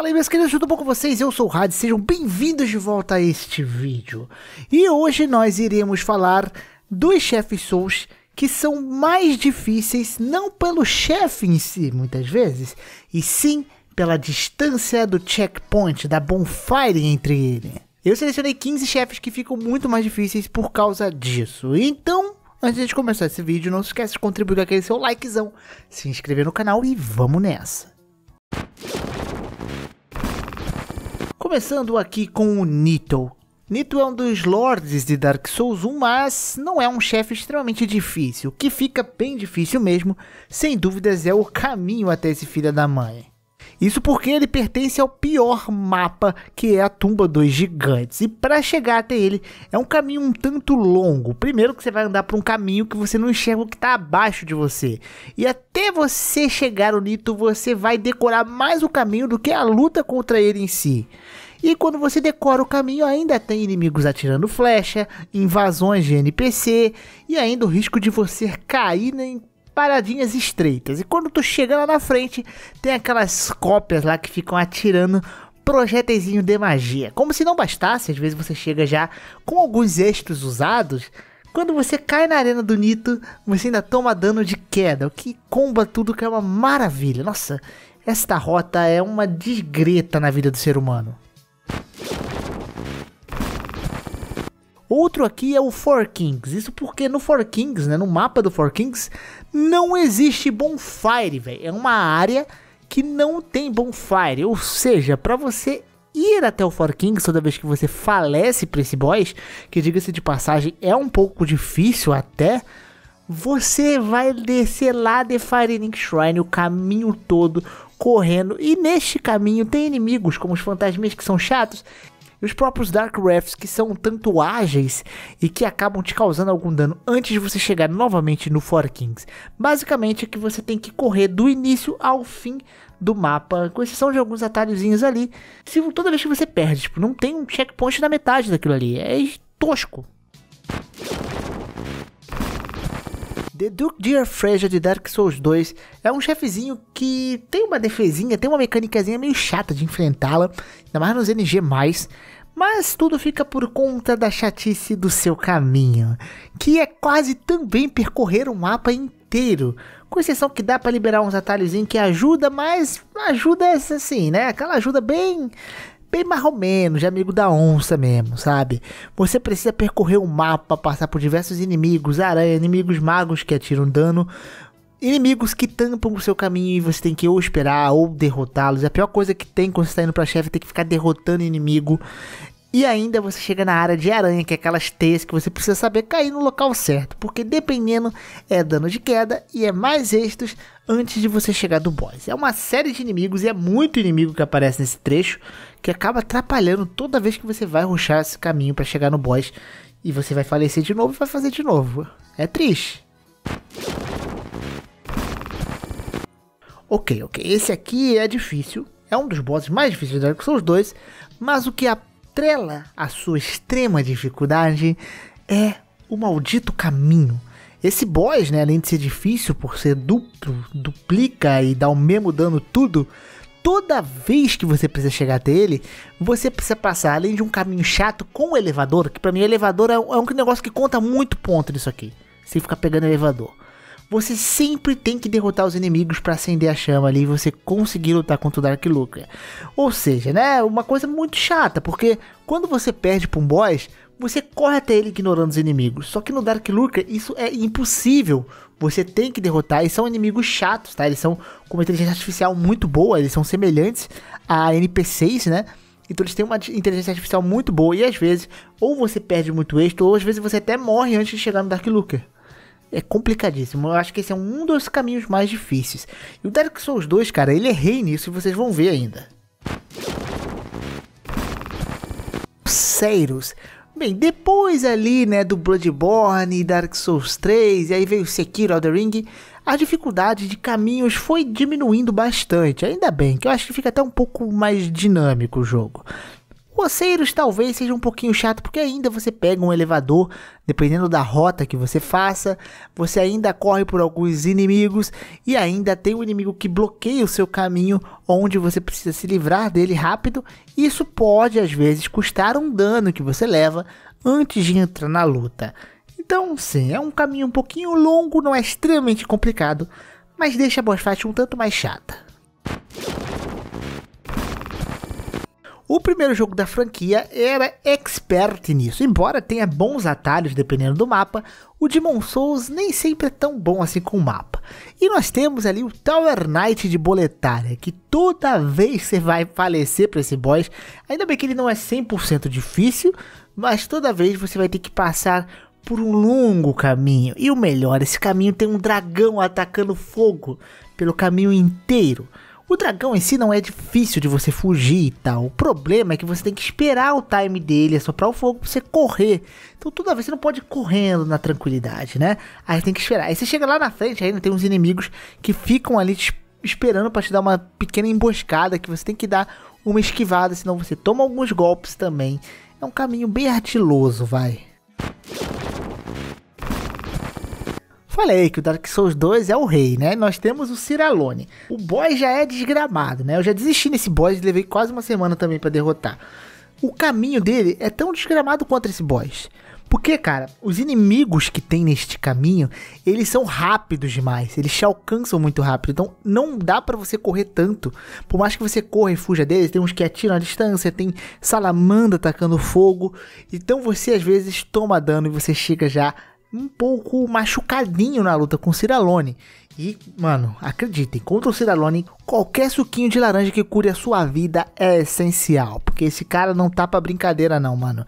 Fala aí meus queridos, tudo bom com vocês? Eu sou o Rad, sejam bem-vindos de volta a este vídeo. E hoje nós iremos falar dos chefes Souls que são mais difíceis não pelo chefe em si, muitas vezes, e sim pela distância do checkpoint, da bonfire entre ele. Eu selecionei 15 chefes que ficam muito mais difíceis por causa disso. Então, antes de começar esse vídeo, não se esqueça de contribuir com aquele seu likezão, se inscrever no canal e vamos nessa. Começando aqui com o Nito. Nito é um dos lords de Dark Souls 1, mas não é um chefe extremamente difícil. O que fica bem difícil mesmo, sem dúvidas, é o caminho até esse filho da mãe. Isso porque ele pertence ao pior mapa, que é a Tumba dos Gigantes. E para chegar até ele é um caminho um tanto longo. Primeiro que você vai andar por um caminho que você não enxerga o que está abaixo de você. E até você chegar ao Nito, você vai decorar mais o caminho do que a luta contra ele em si. E quando você decora o caminho, ainda tem inimigos atirando flecha, invasões de NPC e ainda o risco de você cair em paradinhas estreitas. E quando tu chega lá na frente, tem aquelas cópias lá que ficam atirando projéteizinho de magia. Como se não bastasse, às vezes você chega já com alguns extras usados. Quando você cai na arena do Nito, você ainda toma dano de queda, o que comba tudo que é uma maravilha. Nossa, esta rota é uma desgreta na vida do ser humano. Outro aqui é o Four Kings. Isso porque no Four Kings, né, no mapa do Four Kings, não existe bonfire, velho. É uma área que não tem bonfire. Ou seja, para você ir até o Four Kings toda vez que você falece para esse boss, que diga-se de passagem é um pouco difícil até, você vai descer lá de Firelink Shrine o caminho todo correndo. E neste caminho tem inimigos como os fantasmas que são chatos e os próprios Dark Wraiths que são tanto ágeis e que acabam te causando algum dano antes de você chegar novamente no Four Kings. Basicamente é que você tem que correr do início ao fim do mapa, com exceção de alguns atalhozinhos ali. Se toda vez que você perde, tipo, não tem um checkpoint na metade daquilo ali, é tosco. The Duke Deer Freja de Dark Souls 2 é um chefezinho que tem uma defesinha, tem uma mecânicazinha meio chata de enfrentá-la, ainda mais nos NG+, mas tudo fica por conta da chatice do seu caminho, que é quase também percorrer um mapa inteiro, com exceção que dá para liberar uns atalhos que ajuda, mas ajuda assim, né? Aquela ajuda bem bem menos de amigo da onça mesmo, sabe? Você precisa percorrer o um mapa, passar por diversos inimigos, aranha, inimigos magos que atiram dano, inimigos que tampam o seu caminho e você tem que ou esperar ou derrotá-los. É a pior coisa que tem quando você tá indo pra chefe é ter que ficar derrotando inimigo. E ainda você chega na área de aranha, que é aquelas teias que você precisa saber cair no local certo, porque dependendo é dano de queda e é mais extras antes de você chegar do boss. É uma série de inimigos e é muito inimigo que aparece nesse trecho, que acaba atrapalhando toda vez que você vai ruxar esse caminho para chegar no boss e você vai falecer de novo e vai fazer de novo. É triste. Ok, ok, esse aqui é difícil, é um dos bosses mais difíceis de Dark Souls 2, mas o que atrela a sua extrema dificuldade é o maldito caminho. Esse boss, né, além de ser difícil por ser duplo, duplica e dá o mesmo dano tudo, toda vez que você precisa chegar até ele, você precisa passar além de um caminho chato com o elevador, que para mim elevador é, é um negócio que conta muito ponto nisso aqui. sem ficar pegando elevador. Você sempre tem que derrotar os inimigos para acender a chama ali e você conseguir lutar contra o Dark Lucre. Ou seja, né, uma coisa muito chata, porque quando você perde para um boss, você corre até ele ignorando os inimigos. Só que no Dark Lucre isso é impossível. Você tem que derrotar e são inimigos chatos, tá? Eles são com uma inteligência artificial muito boa, eles são semelhantes a NPCs, né? Então eles têm uma inteligência artificial muito boa e às vezes ou você perde muito êxito ou às vezes você até morre antes de chegar no Dark Luca é complicadíssimo. Eu acho que esse é um dos caminhos mais difíceis. E o Dark Souls 2, cara, ele é rei nisso e vocês vão ver ainda. Seiros. Bem, depois ali, né, do Bloodborne, Dark Souls 3, e aí veio Sekiro, the Ring, a dificuldade de caminhos foi diminuindo bastante. Ainda bem, que eu acho que fica até um pouco mais dinâmico o jogo. Roceiros talvez seja um pouquinho chato, porque ainda você pega um elevador, dependendo da rota que você faça, você ainda corre por alguns inimigos e ainda tem um inimigo que bloqueia o seu caminho, onde você precisa se livrar dele rápido. Isso pode às vezes custar um dano que você leva antes de entrar na luta. Então, sim, é um caminho um pouquinho longo, não é extremamente complicado, mas deixa a boss fight um tanto mais chata. O primeiro jogo da franquia era expert nisso, embora tenha bons atalhos dependendo do mapa, o Demon Souls nem sempre é tão bom assim com o mapa. E nós temos ali o Tower Knight de Boletária, que toda vez você vai falecer para esse boss, ainda bem que ele não é 100% difícil, mas toda vez você vai ter que passar por um longo caminho. E o melhor, esse caminho tem um dragão atacando fogo pelo caminho inteiro. O dragão em si não é difícil de você fugir e tal. O problema é que você tem que esperar o time dele, soprar o fogo pra você correr. Então toda vez você não pode ir correndo na tranquilidade, né? Aí tem que esperar. Aí você chega lá na frente, ainda tem uns inimigos que ficam ali te esperando para te dar uma pequena emboscada que você tem que dar uma esquivada, senão você toma alguns golpes também. É um caminho bem artiloso, vai. Falei que o Dark Souls 2 é o rei, né? Nós temos o Ciralone. O boss já é desgramado, né? Eu já desisti nesse boss, levei quase uma semana também para derrotar. O caminho dele é tão desgramado quanto esse boss. Porque, cara, os inimigos que tem neste caminho, eles são rápidos demais, eles te alcançam muito rápido, então não dá para você correr tanto. Por mais que você corra e fuja deles, tem uns que atiram à distância, tem salamandra atacando fogo, então você às vezes toma dano e você chega já um pouco machucadinho na luta com o Ciralone. E, mano, acreditem, contra o Ciralone, qualquer suquinho de laranja que cure a sua vida é essencial. Porque esse cara não tá pra brincadeira, não, mano.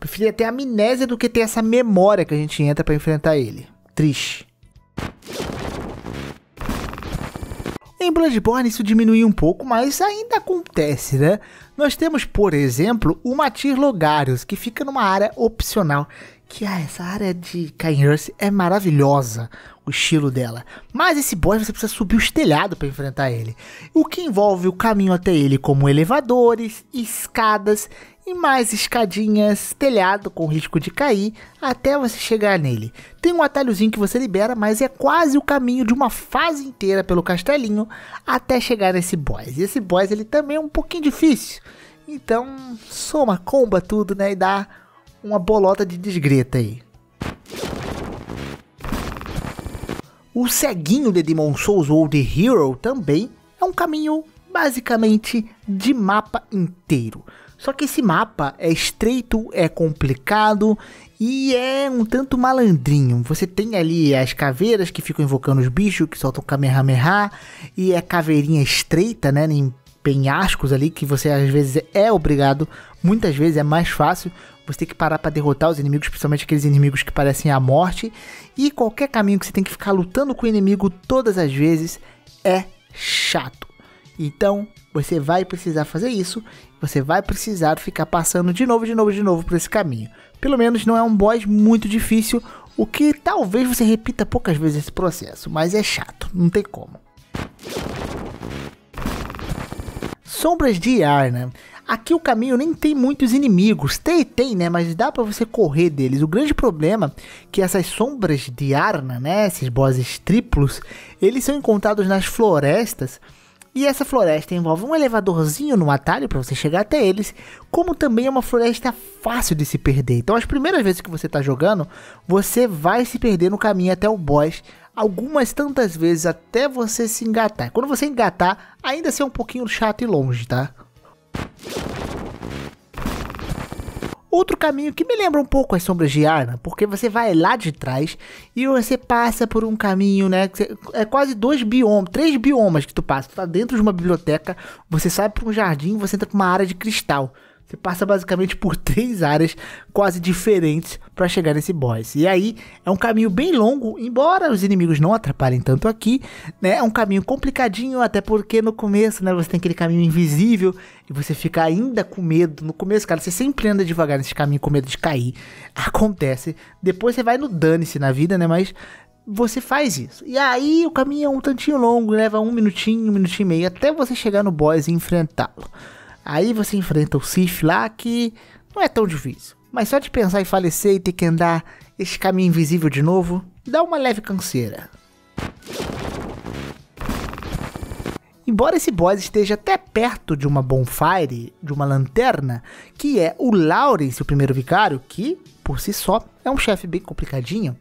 Preferia ter amnésia do que ter essa memória que a gente entra para enfrentar ele. Triste. Em Bloodborne isso diminuiu um pouco, mas ainda acontece, né? Nós temos, por exemplo, o Matir Logarius, que fica numa área opcional que ah, essa área de Kanye é maravilhosa, o estilo dela. Mas esse boss você precisa subir os telhados para enfrentar ele, o que envolve o caminho até ele como elevadores, escadas e mais escadinhas, telhado com risco de cair até você chegar nele. Tem um atalhozinho que você libera, mas é quase o caminho de uma fase inteira pelo castelinho até chegar nesse boss. E esse boss ele também é um pouquinho difícil. Então, soma, comba tudo, né, e dá uma bolota de desgreta aí. O ceguinho de Demon Souls ou The Hero também é um caminho basicamente de mapa inteiro. Só que esse mapa é estreito, é complicado e é um tanto malandrinho. Você tem ali as caveiras que ficam invocando os bichos, que soltam Kamehameha, e é caveirinha estreita, né? Em penhascos ali, que você às vezes é obrigado, muitas vezes é mais fácil você tem que parar para derrotar os inimigos, principalmente aqueles inimigos que parecem a morte. E qualquer caminho que você tem que ficar lutando com o inimigo todas as vezes é chato. Então, você vai precisar fazer isso. Você vai precisar ficar passando de novo, de novo, de novo por esse caminho. Pelo menos não é um boss muito difícil, o que talvez você repita poucas vezes esse processo, mas é chato, não tem como. Sombras de Arna. Né? Aqui o caminho nem tem muitos inimigos. Tem, tem, né? Mas dá para você correr deles. O grande problema é que essas sombras de Arna, né? Esses bosses triplos, eles são encontrados nas florestas. E essa floresta envolve um elevadorzinho no atalho para você chegar até eles, como também é uma floresta fácil de se perder. Então, as primeiras vezes que você está jogando, você vai se perder no caminho até o boss algumas tantas vezes até você se engatar. Quando você engatar, ainda ser assim é um pouquinho chato e longe, tá? Outro caminho que me lembra um pouco as sombras de Arna, porque você vai lá de trás e você passa por um caminho, né? É quase dois biomas, três biomas que tu passa. Tu tá dentro de uma biblioteca, você sai para um jardim, você entra pra uma área de cristal. Você passa basicamente por três áreas quase diferentes para chegar nesse boss. E aí é um caminho bem longo, embora os inimigos não atrapalhem tanto aqui, né? É um caminho complicadinho, até porque no começo, né, você tem aquele caminho invisível e você fica ainda com medo no começo, cara, você sempre anda devagar nesse caminho com medo de cair. Acontece. Depois você vai no dane-se na vida, né? Mas você faz isso. E aí o caminho é um tantinho longo, leva um minutinho, um minutinho e meio, até você chegar no boss e enfrentá-lo. Aí você enfrenta o Sif lá que não é tão difícil. Mas só de pensar em falecer e ter que andar esse caminho invisível de novo, dá uma leve canseira. Embora esse boss esteja até perto de uma bonfire, de uma lanterna, que é o Lawrence, o primeiro vicário, que, por si só, é um chefe bem complicadinho,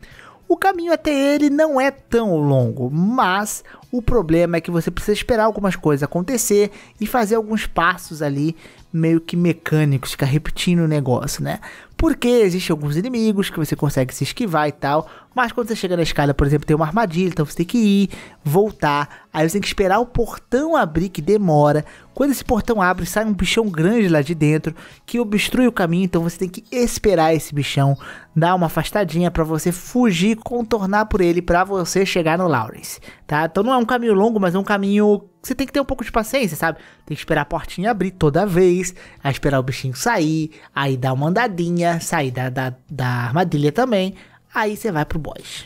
o caminho até ele não é tão longo, mas o problema é que você precisa esperar algumas coisas acontecer e fazer alguns passos ali meio que mecânicos, ficar repetindo o negócio, né? Porque existem alguns inimigos que você consegue se esquivar e tal, mas quando você chega na escada, por exemplo, tem uma armadilha, então você tem que ir, voltar, aí você tem que esperar o portão abrir, que demora. Quando esse portão abre, sai um bichão grande lá de dentro que obstrui o caminho, então você tem que esperar esse bichão dar uma afastadinha para você fugir, contornar por ele para você chegar no Lawrence, tá? Então não é um caminho longo, mas é um caminho que você tem que ter um pouco de paciência, sabe? Tem que esperar a portinha abrir toda vez, aí esperar o bichinho sair, aí dar uma andadinha, sair da, da, da armadilha também, aí você vai pro boss.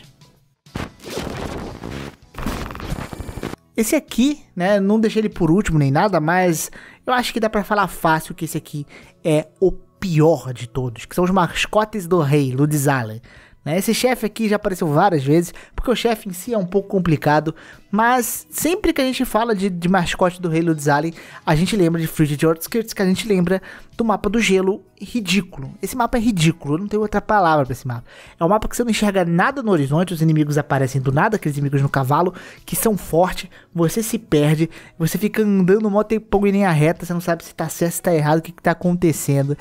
Esse aqui, né, não deixei ele por último nem nada, mas eu acho que dá para falar fácil que esse aqui é o pior de todos, que são os mascotes do rei, Ludizalen. Né? Esse chefe aqui já apareceu várias vezes, porque o chefe em si é um pouco complicado, mas sempre que a gente fala de, de mascote do Halo Design, a gente lembra de Frigid Outskirts, que a gente lembra do mapa do gelo ridículo. Esse mapa é ridículo, não tem outra palavra para esse mapa. É um mapa que você não enxerga nada no horizonte, os inimigos aparecem do nada, aqueles inimigos no cavalo, que são fortes, você se perde, você fica andando mó tempão em linha reta, você não sabe se tá certo, se tá errado, o que, que tá acontecendo.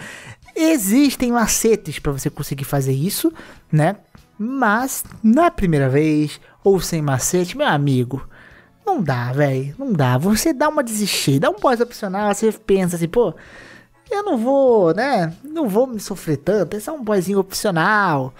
Existem macetes para você conseguir fazer isso, né? Mas na primeira vez ou sem macete, meu amigo, não dá, velho. Não dá. Você dá uma desistida, dá um pós-opcional, você pensa assim, pô, eu não vou, né? Não vou me sofrer tanto. Esse é um boizinho opcional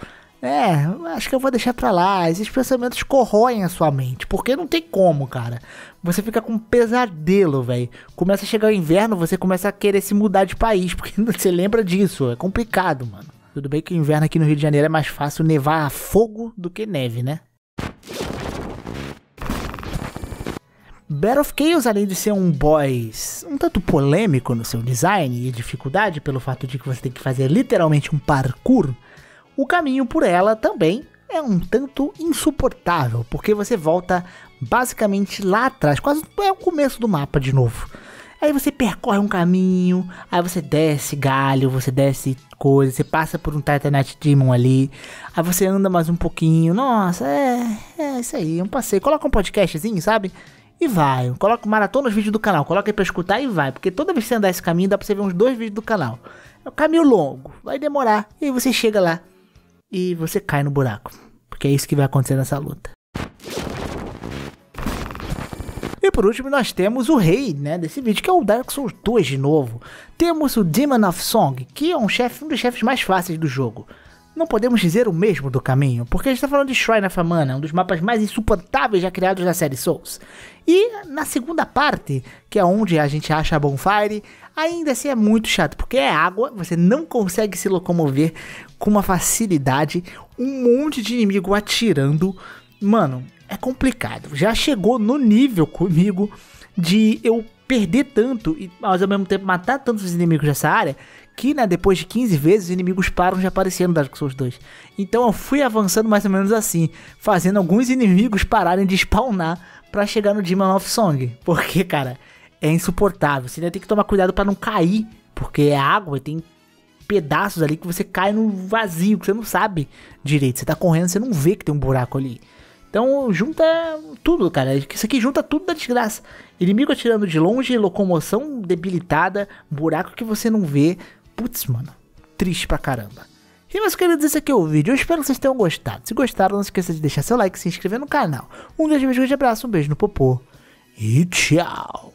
é, acho que eu vou deixar pra lá. Esses pensamentos corroem a sua mente, porque não tem como, cara. Você fica com um pesadelo, velho. Começa a chegar o inverno, você começa a querer se mudar de país, porque você lembra disso. É complicado, mano. Tudo bem que o inverno aqui no Rio de Janeiro é mais fácil nevar a fogo do que neve, né? Battle of Chaos, além de ser um boss um tanto polêmico no seu design e dificuldade pelo fato de que você tem que fazer literalmente um parkour, o caminho por ela também é um tanto insuportável, porque você volta basicamente lá atrás, quase é o começo do mapa de novo. Aí você percorre um caminho, aí você desce galho, você desce coisa, você passa por um Titanite Demon ali, aí você anda mais um pouquinho, nossa, é, é isso aí, um passeio. Coloca um podcastzinho, sabe? E vai, coloca maratona os vídeos do canal, coloca aí pra escutar e vai, porque toda vez que você andar esse caminho dá pra você ver uns dois vídeos do canal. É um caminho longo, vai demorar, e aí você chega lá e você cai no buraco. Porque é isso que vai acontecer nessa luta. E por último nós temos o rei né, desse vídeo, que é o Dark Souls 2 de novo. Temos o Demon of Song, que é um, chefe, um dos chefes mais fáceis do jogo. Não podemos dizer o mesmo do caminho, porque a gente está falando de Shrine of Mana, um dos mapas mais insuportáveis já criados da série Souls. E na segunda parte, que é onde a gente acha a Bonfire, ainda assim é muito chato, porque é água, você não consegue se locomover com uma facilidade, um monte de inimigo atirando. Mano, é complicado. Já chegou no nível comigo de eu perder tanto, mas ao mesmo tempo matar tantos inimigos dessa área, que, né, depois de 15 vezes, os inimigos param de aparecer no Dark Souls 2. Então eu fui avançando mais ou menos assim, fazendo alguns inimigos pararem de spawnar para chegar no Demon of Song. Porque, cara, é insuportável. Você ainda tem que tomar cuidado para não cair, porque é água e tem pedaços ali que você cai no vazio, que você não sabe direito. Você tá correndo, você não vê que tem um buraco ali. Então junta tudo, cara. Isso aqui junta tudo da desgraça. Inimigo atirando de longe, locomoção debilitada, buraco que você não vê, Putz, mano, triste pra caramba. E meus queridos, esse aqui é o vídeo. Eu espero que vocês tenham gostado. Se gostaram, não se esqueça de deixar seu like e se inscrever no canal. Um grande beijo, um grande abraço, um beijo no popô e tchau!